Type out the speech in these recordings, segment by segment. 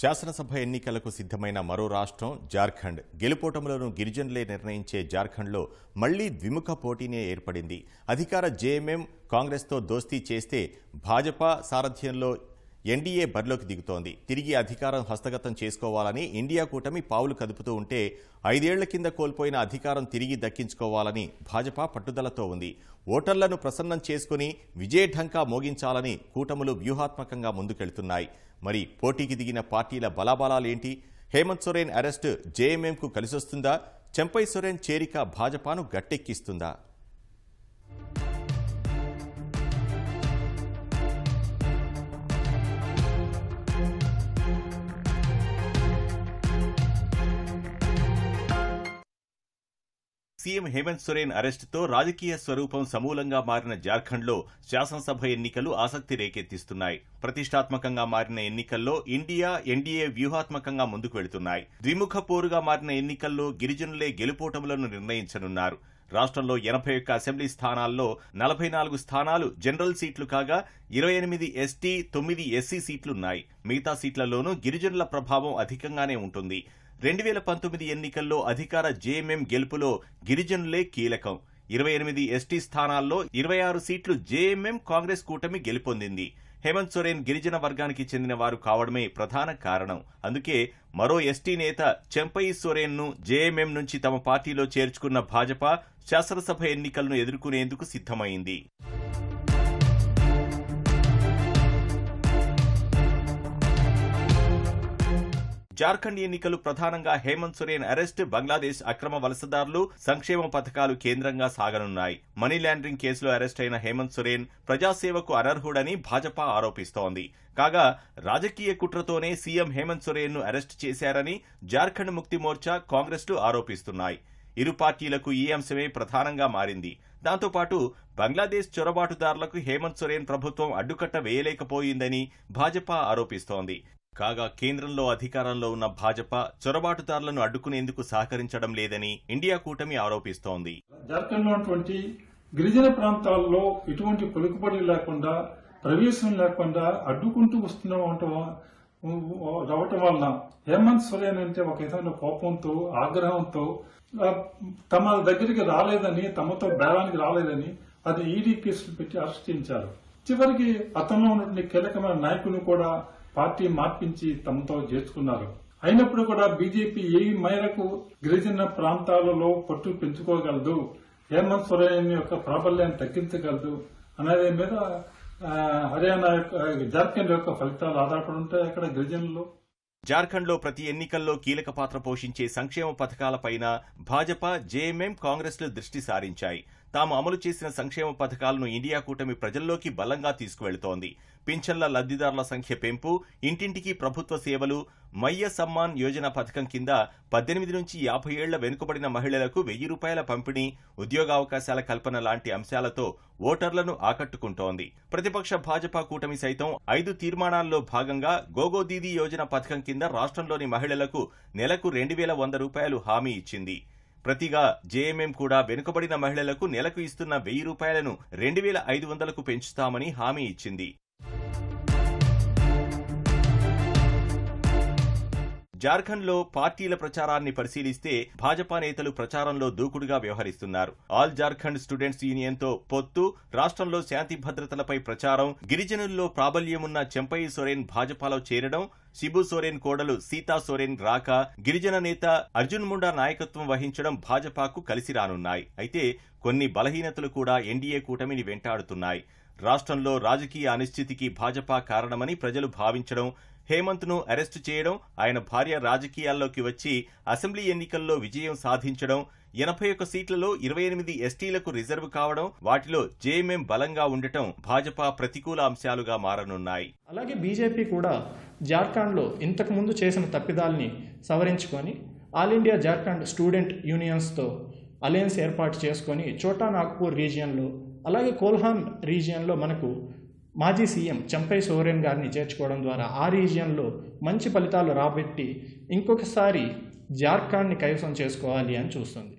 శాసనసభ ఎన్నికలకు సిద్ధమైన మరో రాష్ట్రం జార్ఖండ్ గెలుపోటములను గిరిజనులే నిర్ణయించే జార్ఖండ్లో మళ్లీ ద్విముఖ పోటీనే ఏర్పడింది అధికార జేఎంఎం కాంగ్రెస్తో దోస్తీ చేస్తే భాజపా సారథ్యంలో ఎన్డీఏ బరిలోకి దిగుతోంది తిరిగి అధికారం హస్తగతం చేసుకోవాలని ఇండియా కూటమి పావులు కదుపుతూ ఉంటే ఐదేళ్ల కింద కోల్పోయిన అధికారం తిరిగి దక్కించుకోవాలని భాజపా పట్టుదలతో ఉంది ఓటర్లను ప్రసన్నం చేసుకుని విజయఢంకా మోగించాలని కూటములు వ్యూహాత్మకంగా ముందుకెళ్తున్నాయి మరి పోటీకి దిగిన పార్టీల బలాబలాలేంటి హేమంత్ సొరేన్ అరెస్టు జేఎంఎంకు కలిసొస్తుందా చెంపై సొరేన్ చేరిక భాజపాను గట్టెక్కిస్తుందా సీఎం హేమంత్ సొరేన్ అరెస్టుతో రాజకీయ స్వరూపం సమూలంగా మారిన జార్ఖండ్లో శాసనసభ ఎన్నికలు ఆసక్తి రేకెత్తిస్తున్నాయి ప్రతిష్టాత్మకంగా మారిన ఎన్నికల్లో ఇండియా ఎన్డీఏ వ్యూహాత్మకంగా ముందుకు వెళుతున్నాయి ద్విముఖ పోరుగా మారిన ఎన్నికల్లో గిరిజనులే గెలుపోటములను నిర్ణయించనున్నారు రాష్ట్రంలో ఎనభై ఒక్క అసెంబ్లీ స్థానాల్లో నలభై నాలుగు స్థానాలు జనరల్ సీట్లు కాగా ఇరవై ఎనిమిది ఎస్టీ తొమ్మిది ఎస్సీ సీట్లున్నాయి మిగతా సీట్లలోనూ గిరిజనుల ప్రభావం అధికంగానే ఉంటుంది రెండు వేల పంతొమ్మిది ఎన్నికల్లో అధికార జేఎంఎం గెలుపులో గిరిజనులే కీలకం ఇరవై ఎనిమిది ఎస్టీ స్థానాల్లో ఇరవై ఆరు సీట్లు జేఎంఎం కాంగ్రెస్ కూటమి గెలుపొందింది హేమంత్ సోరేన్ గిరిజన వర్గానికి చెందిన వారు కావడమే ప్రధాన కారణం అందుకే మరో ఎస్టీ నేత చెంపయి ను జేఎంఎం నుంచి తమ పార్టీలో చేర్చుకున్న భాజపా శాసనసభ ఎన్నికలను ఎదుర్కొనేందుకు సిద్ధమైంది జార్ఖండ్ ఎన్నికలు ప్రధానంగా హేమంత్ సురేన్ అరెస్ట్ బంగ్లాదేశ్ అక్రమ వలసదారులు సంక్షేమ పథకాలు కేంద్రంగా సాగనున్నాయి మనీ లాండరింగ్ కేసులో అరెస్ట్ అయిన హేమంత్ సురేన్ ప్రజాసేవకు అనర్హుడని భాజపా ఆరోపిస్తోంది కాగా రాజకీయ కుట్రతోనే సీఎం హేమంత్ సొరేన్ ను అరెస్ట్ చేశారని జార్ఖండ్ ముక్తి మోర్చా కాంగ్రెస్లు ఆరోపిస్తున్నాయి ఇరు పార్టీలకు ఈ అంశమే ప్రధానంగా మారింది దాంతోపాటు బంగ్లాదేశ్ చొరబాటుదారులకు హేమంత్ సురేన్ ప్రభుత్వం అడ్డుకట్ట వేయలేకపోయిందని భాజపా ఆరోపిస్తోంది కాగా కేంద్రంలో అధికారంలో ఉన్న భాజపా చొరబాటుదారులను అడ్డుకునేందుకు సహకరించడం లేదని ఇండియా కూటమి ఆరోపిస్తోంది జార్ఖండ్లో గిరిజన ప్రాంతాల్లో ఎటువంటి పలుకుబడి లేకుండా ప్రవేశం లేకుండా అడ్డుకుంటూ వస్తున్నాం రావటం వలన హేమంత్ సోరేన్ అంటే ఒక విధమైన కోపంతో ఆగ్రహంతో తమ దగ్గరికి రాలేదని తమతో బేరానికి రాలేదని అది ఈడీ e కేసులు పెట్టి అరెస్ట్ చేయించారు చివరికి అతను ఉన్నటువంటి కీలకమైన నాయకుని కూడా పార్టీ మార్పించి తమతో చేర్చుకున్నారు అయినప్పుడు కూడా బీజేపీ ఏ మేరకు గిరిజన ప్రాంతాలలో పట్టు పెంచుకోగలదు హేమంత్ సొరేన్ యొక్క ప్రాబల్యాన్ని తగ్గించగలదు అనేది మీద హర్యానా యొక్క జార్ఖండ్ యొక్క ఫలితాలు ఆధారపడి ఉంటాయి అక్కడ గిరిజనులు జార్ఖండ్లో ప్రతి ఎన్నికల్లో కీలక పాత్ర పోషించే సంక్షేమ పథకాలపైన భాజపా జేఎంఎం కాంగ్రెస్లు దృష్టి సారించాయి తాము అమలు చేసిన సంక్షేమ పథకాలను ఇండియా కూటమి ప్రజల్లోకి బలంగా తీసుకువెళుతోంది పింఛన్ల లబ్దిదారుల సంఖ్య పెంపు ఇంటింటికి ప్రభుత్వ సేవలు మయ్య సమ్మాన్ యోజన పథకం కింద పద్దెనిమిది నుంచి యాభై ఏళ్ల వెనుకబడిన మహిళలకు వెయ్యి రూపాయల పంపిణీ ఉద్యోగావకాశాల కల్పన లాంటి అంశాలతో ఓటర్లను ఆకట్టుకుంటోంది ప్రతిపక్ష భాజపా కూటమి సైతం ఐదు తీర్మానాల్లో భాగంగా గోగో దీదీ యోజన పథకం కింద రాష్ట్రంలోని మహిళలకు నెలకు రెండు వేల వంద రూపాయలు హామీ ఇచ్చింది ప్రతిగా జేఎంఎం కూడా వెనుకబడిన మహిళలకు నెలకు ఇస్తున్న వెయ్యి రూపాయలను రెండు వేల ఐదు వందలకు పెంచుతామని హామీ ఇచ్చింది జార్ఖండ్లో పార్టీల ప్రచారాన్ని పరిశీలిస్తే భాజపా నేతలు ప్రచారంలో దూకుడుగా వ్యవహరిస్తున్నారు ఆల్ జార్ఖండ్ స్టూడెంట్స్ యూనియన్తో పొత్తు రాష్ట్రంలో శాంతి భద్రతలపై ప్రచారం గిరిజనుల్లో ప్రాబల్యమున్న చెంపయ్య సోరేన్ భాజపాలో చేరడం శిబు సోరేన్ కోడలు సీతా సోరేన్ రాక గిరిజన నేత అర్జున్ ముండా నాయకత్వం వహించడం భాజపాకు కలిసి రానున్నాయి అయితే కొన్ని బలహీనతలు కూడా ఎన్డీఏ కూటమిని వెంటాడుతున్నాయి రాష్ట్రంలో రాజకీయ అనిశ్చితికి భాజపా కారణమని ప్రజలు భావించడం హేమంత్ను అరెస్టు చేయడం ఆయన భార్య రాజకీయాల్లోకి వచ్చి అసెంబ్లీ ఎన్నికల్లో విజయం సాధించడం ఎనభై ఒక్క సీట్లలో ఇరవై ఎనిమిది ఎస్టీలకు రిజర్వ్ కావడం వాటిలో జేఎంఎం బలంగా ఉండటం భాజపా ప్రతికూల అంశాలుగా మారనున్నాయి అలాగే బీజేపీ కూడా జార్ఖండ్లో ఇంతకుముందు చేసిన తప్పిదాల్ని సవరించుకొని all India Jharkhand student unions తో అలయన్స్ ఏర్పాటు చేసుకొని చోటా నాగ్పూర్ రీజియన్లో అలాగే కోల్హాన్ రీజియన్లో మనకు మాజీ సీఎం చంపై సోరెన్ గారిని చేర్చుకోవడం ద్వారా ఆ రీజియన్లో మంచి ఫలితాలు రాబెట్టి ఇంకొకసారి జార్ఖండ్ని కైవసం చేసుకోవాలి అని చూస్తుంది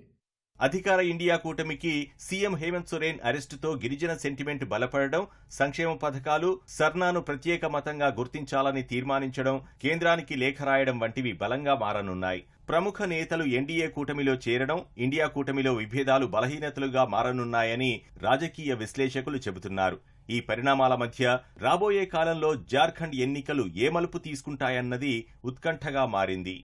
అధికార ఇండియా కూటమికి సీఎం హేమంత్ సొరేన్ అరెస్టుతో గిరిజన సెంటిమెంట్ బలపడడం సంక్షేమ పథకాలు సర్నాను ప్రత్యేక మతంగా గుర్తించాలని తీర్మానించడం కేంద్రానికి లేఖ రాయడం వంటివి బలంగా మారనున్నాయి ప్రముఖ నేతలు ఎన్డీఏ కూటమిలో చేరడం ఇండియా కూటమిలో విభేదాలు బలహీనతలుగా మారనున్నాయని రాజకీయ విశ్లేషకులు చెబుతున్నారు ఈ పరిణామాల మధ్య రాబోయే కాలంలో జార్ఖండ్ ఎన్నికలు ఏ మలుపు తీసుకుంటాయన్నది ఉత్కంఠగా మారింది